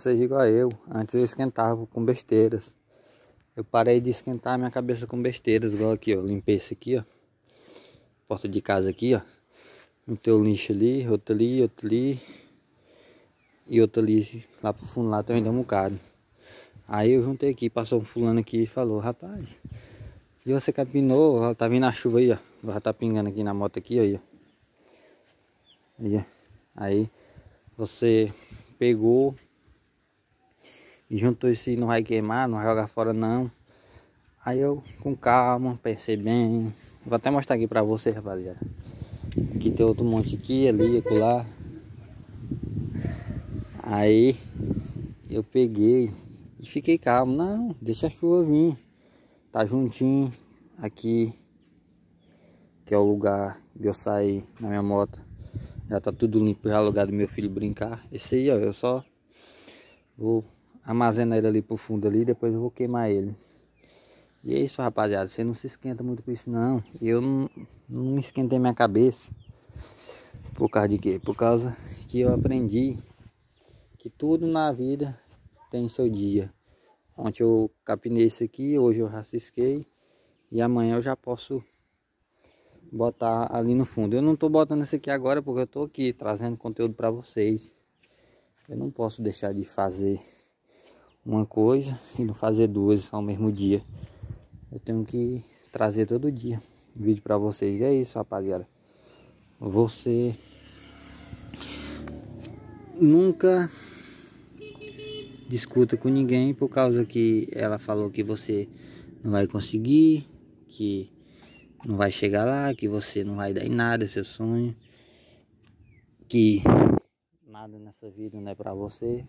seja é igual eu. Antes eu esquentava com besteiras. Eu parei de esquentar minha cabeça com besteiras, igual aqui, ó. Limpei esse aqui, ó. Porta de casa aqui, ó. Meteu o lixo ali, outro ali, outro ali. E outro ali, lá pro fundo lá também dá um bocado. Aí eu juntei aqui, passou um fulano aqui e falou, rapaz, e você capinou, ó, tá vindo a chuva aí, ó. Já tá pingando aqui na moto aqui, aí, ó. aí você pegou e juntou isso e não vai queimar, não vai jogar fora não. Aí eu, com calma, pensei bem. Vou até mostrar aqui pra vocês, rapaziada. Aqui tem outro monte aqui, ali, lá. Aí eu peguei e fiquei calmo. Não, deixa a chuva vir. Tá juntinho aqui, que é o lugar de eu sair na minha moto. Já tá tudo limpo, já alugado é lugar do meu filho brincar. Esse aí, ó, eu só vou armazena ele ali pro fundo ali, depois eu vou queimar ele. E é isso, rapaziada. Você não se esquenta muito com isso, não. Eu não, não esquentei minha cabeça. Por causa de quê? Por causa que eu aprendi que tudo na vida tem seu dia. Ontem eu capinei isso aqui, hoje eu racisquei. E amanhã eu já posso botar ali no fundo. Eu não tô botando isso aqui agora porque eu tô aqui trazendo conteúdo para vocês. Eu não posso deixar de fazer uma coisa e não fazer duas ao mesmo dia. Eu tenho que trazer todo dia vídeo para vocês. E é isso, rapaziada. Você nunca discuta com ninguém por causa que ela falou que você não vai conseguir, que não vai chegar lá, que você não vai dar em nada seu sonho, que nada nessa vida não é para você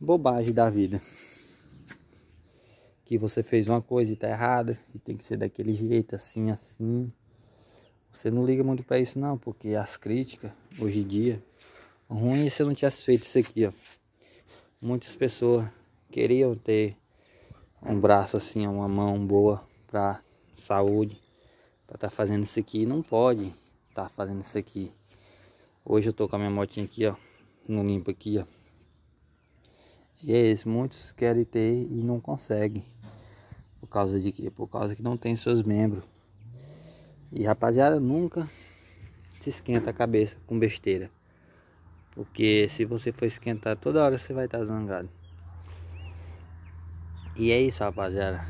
bobagem da vida. Que você fez uma coisa e tá errada, e tem que ser daquele jeito, assim, assim. Você não liga muito para isso não, porque as críticas, hoje em dia, ruim é se eu não tivesse feito isso aqui, ó. Muitas pessoas queriam ter um braço assim, uma mão boa pra saúde, pra tá fazendo isso aqui, não pode tá fazendo isso aqui. Hoje eu tô com a minha motinha aqui, ó, no limpo aqui, ó. E é isso, muitos querem ter e não conseguem. Por causa de quê? Por causa que não tem seus membros. E rapaziada, nunca se esquenta a cabeça com besteira. Porque se você for esquentar toda hora você vai estar tá zangado. E é isso rapaziada.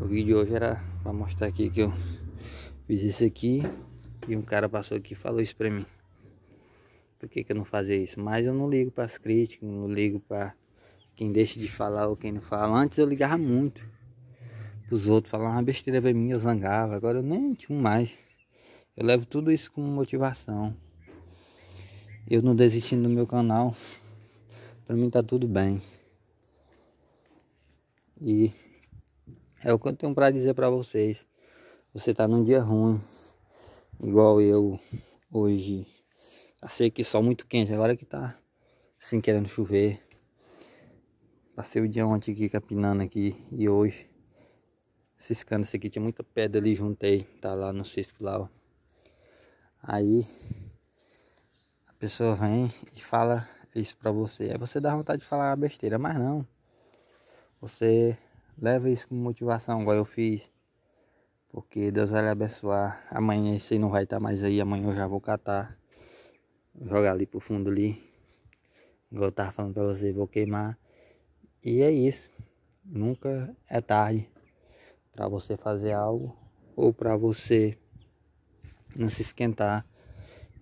O vídeo de hoje era pra mostrar aqui que eu fiz isso aqui. E um cara passou aqui e falou isso pra mim por que, que eu não fazer isso? Mas eu não ligo para as críticas, não ligo para quem deixa de falar ou quem não fala. Antes eu ligava muito os outros, falavam uma ah, besteira pra mim, eu zangava. Agora eu nem tinha mais. Eu levo tudo isso como motivação. Eu não desistindo do meu canal, pra mim tá tudo bem. E é o que eu tenho pra dizer pra vocês. Você tá num dia ruim, igual eu hoje Passei aqui sol muito quente, agora que tá assim querendo chover. Passei o dia ontem aqui capinando aqui e hoje ciscando isso aqui. Tinha muita pedra ali, juntei, tá lá no cisco lá, ó. Aí a pessoa vem e fala isso pra você. Aí você dá vontade de falar besteira, mas não. Você leva isso como motivação, igual eu fiz. Porque Deus vai lhe abençoar. Amanhã aí não vai estar tá mais aí, amanhã eu já vou catar jogar ali pro fundo ali. Igual eu tava falando pra você vou queimar. E é isso. Nunca é tarde para você fazer algo ou para você não se esquentar.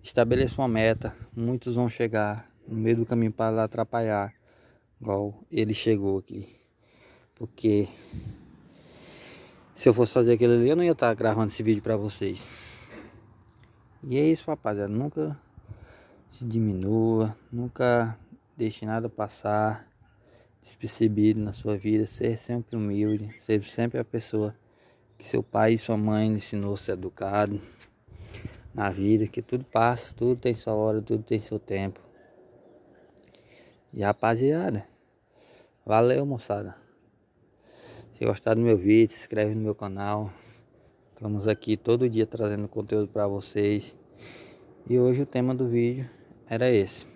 Estabeleça uma meta. Muitos vão chegar no meio do caminho para atrapalhar, igual ele chegou aqui. Porque se eu fosse fazer aquilo ali, eu não ia estar tá gravando esse vídeo para vocês. E é isso, rapaziada. Nunca se diminua, nunca deixe nada passar despercebido na sua vida, ser sempre humilde, ser sempre a pessoa que seu pai e sua mãe ensinou a ser educado na vida, que tudo passa, tudo tem sua hora, tudo tem seu tempo. E rapaziada, valeu moçada. Se gostar do meu vídeo, se inscreve no meu canal. Estamos aqui todo dia trazendo conteúdo para vocês. E hoje o tema do vídeo era esse.